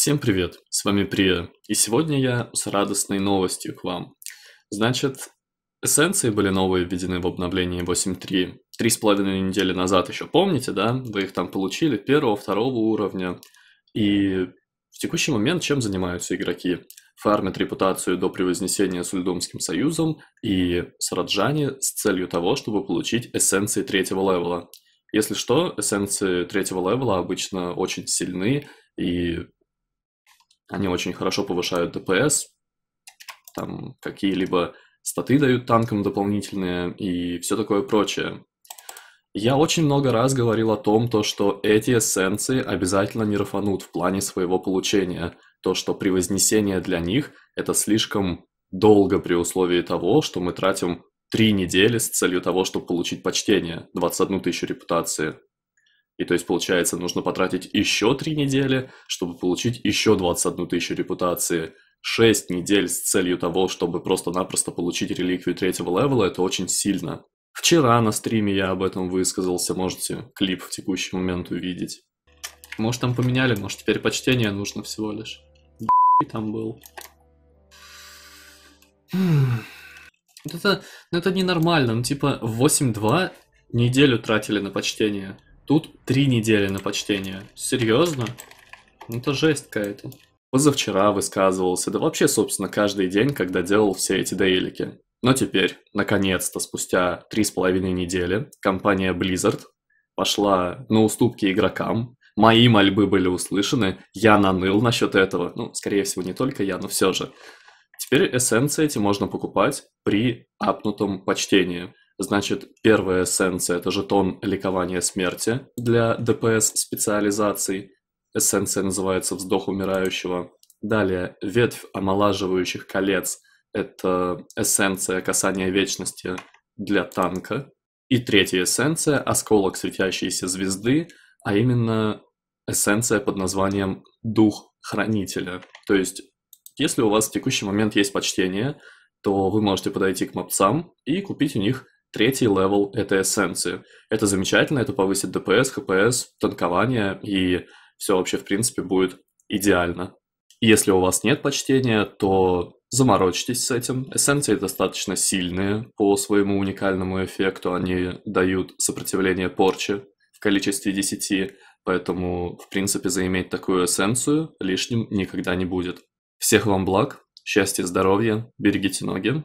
Всем привет, с вами Прия, и сегодня я с радостной новостью к вам. Значит, эссенции были новые введены в обновлении 8.3 три с половиной недели назад еще, помните, да? Вы их там получили первого, второго уровня. И в текущий момент чем занимаются игроки? Фармят репутацию до превознесения с Ульдомским союзом и с Раджани с целью того, чтобы получить эссенции третьего левела. Если что, эссенции третьего левела обычно очень сильны и они очень хорошо повышают ДПС, там какие-либо статы дают танкам дополнительные и все такое прочее. Я очень много раз говорил о том, то, что эти эссенции обязательно не рафанут в плане своего получения. То, что при вознесении для них – это слишком долго при условии того, что мы тратим три недели с целью того, чтобы получить почтение, 21 тысячу репутации. И то есть, получается, нужно потратить еще 3 недели, чтобы получить еще 21 тысячу репутации. 6 недель с целью того, чтобы просто-напросто получить реликвию третьего левела, это очень сильно. Вчера на стриме я об этом высказался, можете клип в текущий момент увидеть. Может там поменяли, может теперь почтение нужно всего лишь. там был. Хм. Это, ну это ненормально, ну типа 8-2 неделю тратили на почтение. Тут три недели на почтение. Серьезно? Ну, это жесть какая-то. Позавчера высказывался, да вообще, собственно, каждый день, когда делал все эти дейлики. Но теперь, наконец-то, спустя три с половиной недели, компания Blizzard пошла на уступки игрокам. Мои мольбы были услышаны, я наныл насчет этого. Ну, скорее всего, не только я, но все же. Теперь эссенции эти можно покупать при апнутом почтении. Значит, первая эссенция – это жетон ликования смерти для ДПС специализаций. Эссенция называется «Вздох умирающего». Далее, ветвь омолаживающих колец – это эссенция касания вечности для танка. И третья эссенция – осколок светящейся звезды, а именно эссенция под названием «Дух хранителя». То есть, если у вас в текущий момент есть почтение, то вы можете подойти к мопцам и купить у них Третий левел – это эссенции. Это замечательно, это повысит ДПС, ХПС, танкование, и все вообще, в принципе, будет идеально. Если у вас нет почтения, то заморочитесь с этим. Эссенции достаточно сильные по своему уникальному эффекту. Они дают сопротивление порче в количестве 10, поэтому, в принципе, заиметь такую эссенцию лишним никогда не будет. Всех вам благ, счастья, здоровья, берегите ноги,